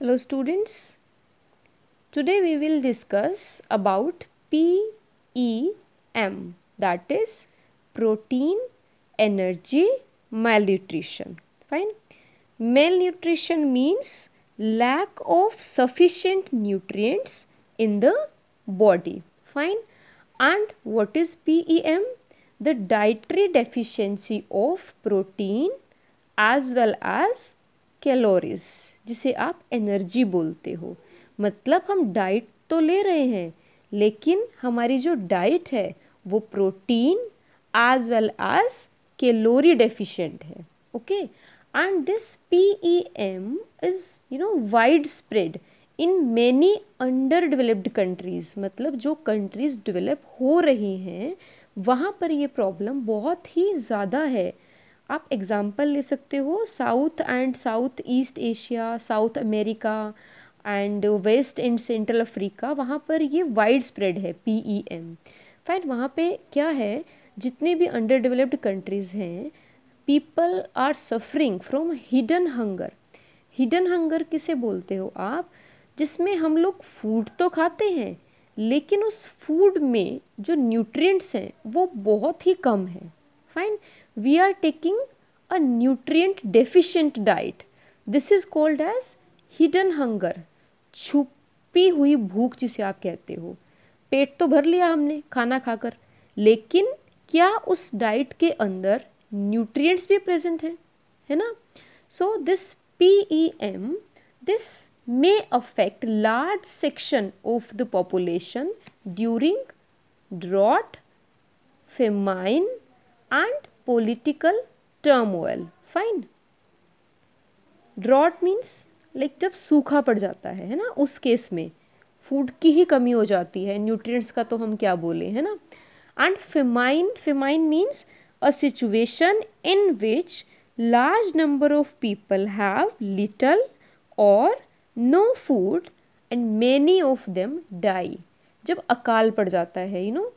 Hello students. Today we will discuss about PEM that is protein, energy, malnutrition. Fine. Malnutrition means lack of sufficient nutrients in the body. Fine. And what is PEM? The dietary deficiency of protein as well as calories जिसे आप energy बोलते हो मतलब हम diet तो ले रहे हैं लेकिन हमारी जो डाइट है वो protein as well as calorie deficient है okay and this P E M is you know wide spread in many under developed countries मतलब जो कंट्रीज़ डेवलप हो रही हैं वहाँ पर ये प्रॉब्लम बहुत ही ज़्यादा है आप एग्ज़ाम्पल ले सकते हो South and South East Asia South America and West and Central Africa वहाँ पर ये वाइड स्प्रेड है पी ई एम फाइन वहाँ पे क्या है जितने भी अंडर डेवलप्ड कंट्रीज़ हैं people are suffering from hidden hunger hidden hunger किसे बोलते हो आप जिसमें हम लोग फूड तो खाते हैं लेकिन उस फूड में जो न्यूट्रिएंट्स हैं वो बहुत ही कम है fine we are taking a nutrient deficient diet this is called as hidden hunger छुपी हुई भूख जिसे आप कहते हो पेट तो भर लिया हमने खाना खाकर लेकिन क्या उस डाइट के अंदर न्यूट्रिएंट्स भी प्रेजेंट हैं है ना so this P E M this may affect large section of the population during drought famine and term turmoil fine drought means like जब सूखा पड़ जाता है है ना उस केस में फूड की ही कमी हो जाती है न्यूट्रिएंट्स का तो हम क्या बोले है ना and famine famine means a situation in which large number of people have little और no food and many of them die जब अकाल पड़ जाता है यू you नो know?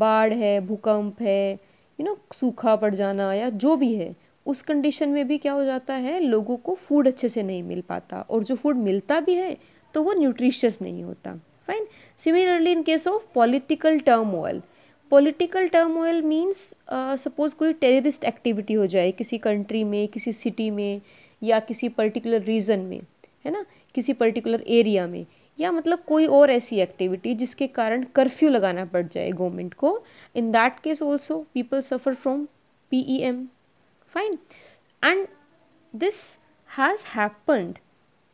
बाढ़ है भूकंप है यू नो सूखा पड़ जाना या जो भी है उस कंडीशन में भी क्या हो जाता है लोगों को फूड अच्छे से नहीं मिल पाता और जो फूड मिलता भी है तो वो न्यूट्रिशियस नहीं होता fine similarly in case of political turmoil political turmoil means suppose कोई टेररिस्ट एक्टिविटी हो जाए किसी कंट्री में किसी सिटी में या किसी पर्टिकुलर रीजन में है ना किसी पर्टिकुलर एरिया में या मतलब कोई और ऐसी एक्टिविटी जिसके कारण कर्फ्यू लगाना पड़ जाए गवर्नमेंट को in that case also people suffer from P E M fine and this has happened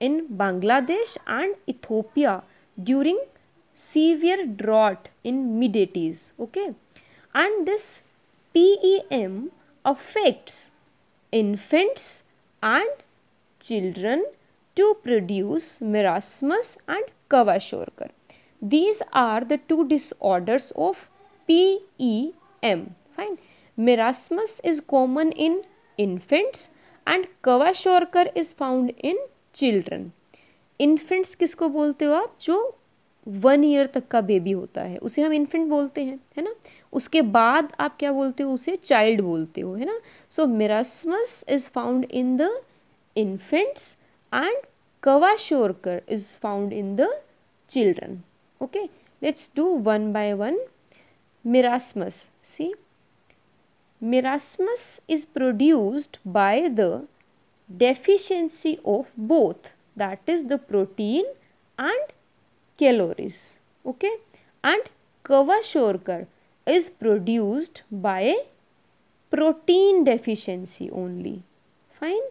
in Bangladesh and Ethiopia during severe drought in mid eighties okay and this P E M affects infants and children to produce marasmus and kavashorkar These are the two disorders of PEM. Fine. Marasmus is common in infants and kavashorkar is found in children. infants kisko bolte ho aap jo one year तक का baby होता है उसे हम infant बोलते हैं है ना उसके बाद आप क्या बोलते हो उसे चाइल्ड बोलते हो है ना so marasmus is found in the infants and Kavashorkar is found in the children. Okay, let's do one by one. Mirasmus, see, Mirasmus is produced by the deficiency of both that is the protein and calories. Okay, and Kavashorkar is produced by protein deficiency only. Fine.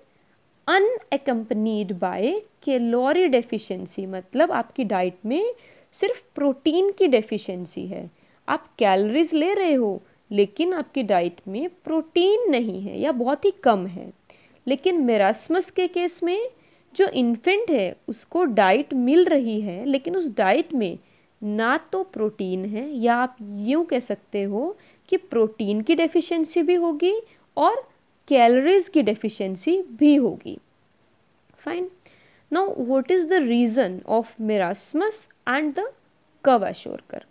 Unaccompanied by calorie deficiency मतलब आपकी diet में सिर्फ protein की deficiency है आप calories ले रहे हो लेकिन आपकी डाइट में प्रोटीन नहीं है या बहुत ही कम है लेकिन मेरासमस के केस में जो इन्फेंट है उसको डाइट मिल रही है लेकिन उस डाइट में ना तो प्रोटीन है या आप यूँ कह सकते हो कि प्रोटीन की डेफिशिएंसी भी होगी और कैलोरीज की डेफिशिएंसी भी होगी fine now what is the reason of marasmus and the kwashiorkor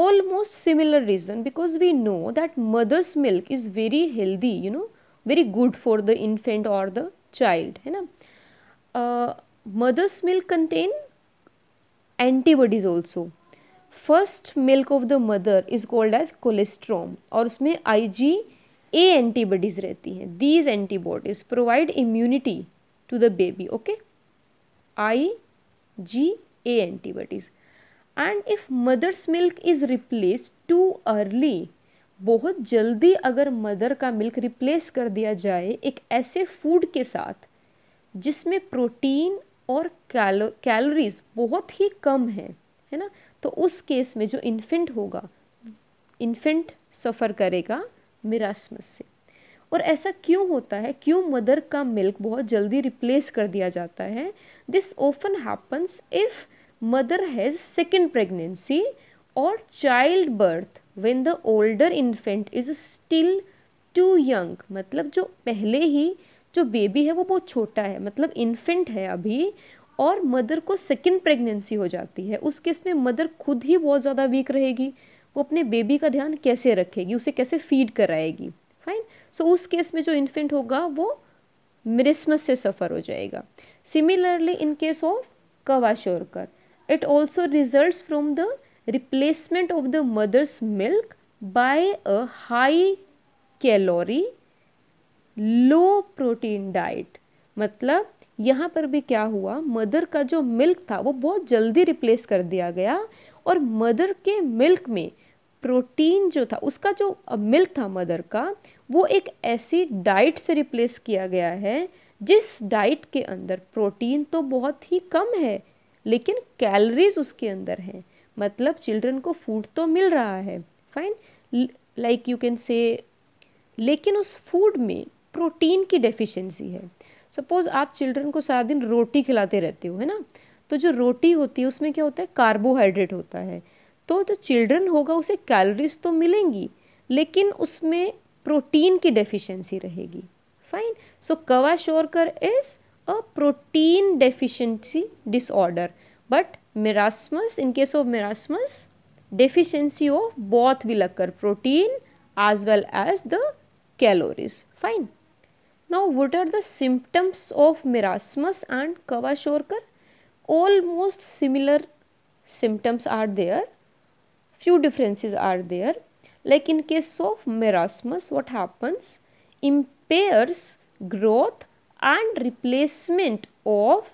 almost similar reason because we know that mother's milk is very healthy you know very good for the infant और the child है ना mother's milk contain antibodies also first milk of the mother is called as colostrum और उसमें I G A antibodies रहती हैं these antibodies provide immunity to the baby okay I G A antibodies and if mother's milk is replace too early बहुत जल्दी अगर mother का milk replace कर दिया जाए एक ऐसे फूड के साथ जिसमें प्रोटीन और कैलो कैलोरीज बहुत ही कम है है ना तो उस केस में जो इन्फेंट होगा इन्फेंट सफ़र करेगा मिरासमस से और ऐसा क्यों होता है क्यों मदर का मिल्क बहुत जल्दी रिप्लेस कर दिया जाता है this often happens if mother has second pregnancy और child birth when the older infant is still too young मतलब जो पहले ही जो बेबी है वो बहुत छोटा है मतलब इन्फेंट है अभी और मदर को सेकेंड प्रेगनेंसी हो जाती है उस केस में मदर खुद ही बहुत ज़्यादा वीक रहेगी वो अपने बेबी का ध्यान कैसे रखेगी उसे कैसे फीड कराएगी फाइन सो so, उस केस में जो इन्फेंट होगा वो मिरिसमस से सफ़र हो जाएगा similarly in case of kwashiorkor it also result from the replacement of the mother's milk by a high calorie low protein diet मतलब यहाँ पर भी क्या हुआ मदर का जो मिल्क था वो बहुत जल्दी रिप्लेस कर दिया गया और मदर के मिल्क में प्रोटीन जो था उसका जो मिल्क था मदर का वो एक ऐसी डाइट से रिप्लेस किया गया है जिस डाइट के अंदर प्रोटीन तो बहुत ही कम है लेकिन कैलोरीज उसके अंदर हैं मतलब चिल्ड्रन को फूड तो मिल रहा है fine like you can say लेकिन उस फूड में प्रोटीन की डेफिशिएंसी है सपोज़ आप चिल्ड्रन को सारा दिन रोटी खिलाते रहते हो है ना तो जो रोटी होती है उसमें क्या होता है कार्बोहाइड्रेट होता है तो जो चिल्ड्रन होगा उसे कैलोरीज तो मिलेंगी लेकिन उसमें प्रोटीन की डेफिशिएंसी रहेगी fine so kwashiorkor is a protein deficiency disorder but marasmus in case of marasmus deficiency of both will occur protein as well as the calories fine now what are the symptoms of marasmus and kwashiorkor almost similar symptoms are there few differences are there like in case of merasmus what happens impairs growth and replacement of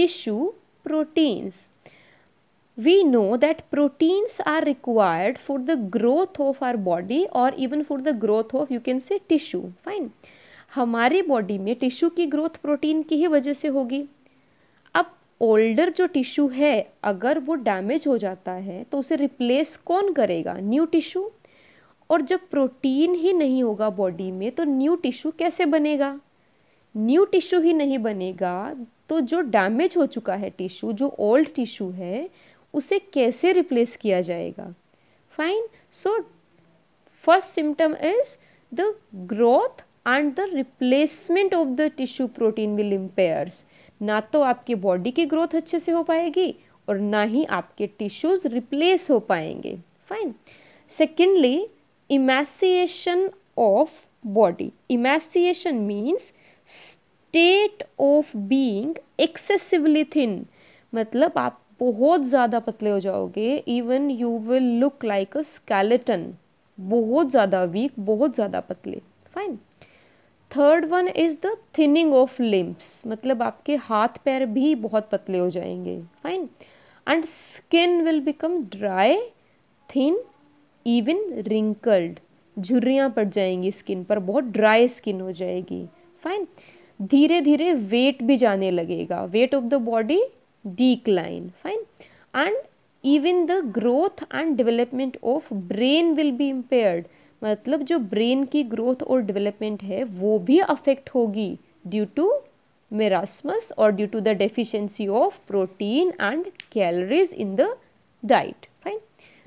tissue proteins we know that proteins are required for the growth of our body or even for the growth of you can say tissue fine हमारी body में tissue की growth protein की ही वजह से होगी older जो tissue है अगर वो डैमेज हो जाता है तो उसे रिप्लेस कौन करेगा न्यू टिश्यू और जब प्रोटीन ही नहीं होगा बॉडी में तो न्यू टिश्यू कैसे बनेगा न्यू टिश्यू ही नहीं बनेगा तो जो डैमेज हो चुका है टिश्यू जो ओल्ड टिश्यू है उसे कैसे रिप्लेस किया जाएगा fine so first symptom is the growth and the replacement of the tissue protein will impairs ना तो आपकी बॉडी की ग्रोथ अच्छे से हो पाएगी और ना ही आपके टिश्यूज रिप्लेस हो पाएंगे fine secondly emaciation of body emaciation means state of being excessively thin मतलब आप बहुत ज़्यादा पतले हो जाओगे even you will look like a skeleton बहुत ज़्यादा वीक बहुत ज़्यादा पतले fine third one is the thinning of limbs मतलब आपके हाथ पैर भी बहुत पतले हो जाएंगे fine and skin will become dry thin even wrinkled झुर्रियाँ पड़ जाएंगी स्किन पर बहुत ड्राई स्किन हो जाएगी फाइन धीरे धीरे वेट भी जाने लगेगा weight of the body decline fine and even the growth and development of brain will be impaired मतलब जो ब्रेन की ग्रोथ और डेवलपमेंट है वो भी अफेक्ट होगी ड्यू टू मेरासमस और due to the deficiency of protein and calories in the diet fine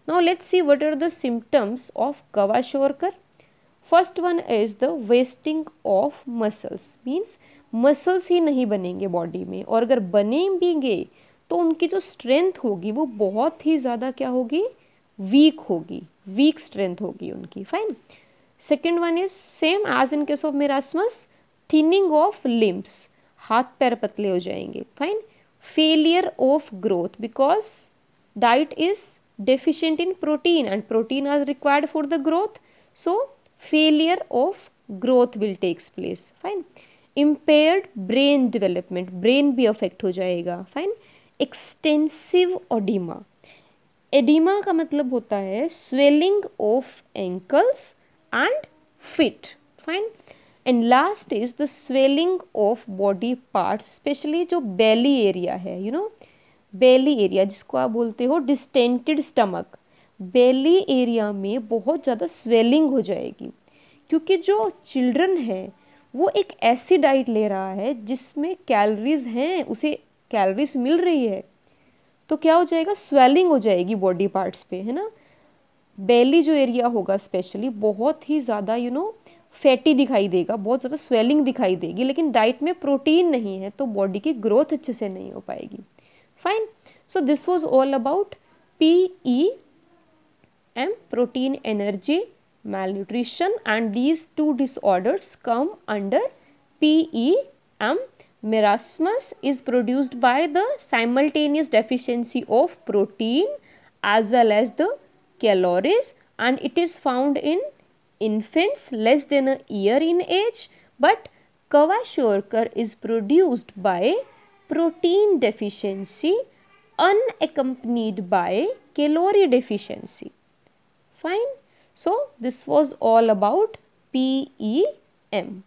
now let's see what are the symptoms of kwa kwashiorkor first one is the wasting of muscles means muscles ही नहीं बनेंगे body में और अगर बने भी गए तो उनकी जो स्ट्रेंथ होगी वो बहुत ही ज़्यादा क्या होगी वीक होगी वीक स्ट्रेंथ होगी उनकी fine second one is same as in case of marasmus thinning of limbs हाथ पैर पतले हो जाएंगे fine failure of growth because diet is deficient in protein and protein as required for the growth so failure of growth will takes place fine impaired brain development brain भी affect हो जाएगा fine extensive ऑडिमा oedema का मतलब होता है swelling of ankles and feet fine and last is the swelling of body part specially जो belly area है you know belly area जिसको आप बोलते हो डिस्टेंटेड स्टमक बेली एरिया में बहुत ज़्यादा स्वेलिंग हो जाएगी क्योंकि जो चिल्ड्रन है वो एक ऐसी डाइट ले रहा है जिसमें कैलरीज हैं उसे कैलरीज मिल रही है तो क्या हो जाएगा स्वेलिंग हो जाएगी बॉडी पार्ट्स पे है ना बेली जो एरिया होगा स्पेशली बहुत ही ज़्यादा यू नो फैटी दिखाई देगा बहुत ज़्यादा स्वेलिंग दिखाई देगी लेकिन डाइट में प्रोटीन नहीं है तो बॉडी की ग्रोथ अच्छे से नहीं हो पाएगी fine so this was all about P E M protein energy and these two disorders come under P E M Marasmus is produced by the simultaneous deficiency of protein as well as the calories and it is found in infants less than a year in age but kwashiorkor is produced by protein deficiency unaccompanied by calorie deficiency. Fine. So, this was all about PEM.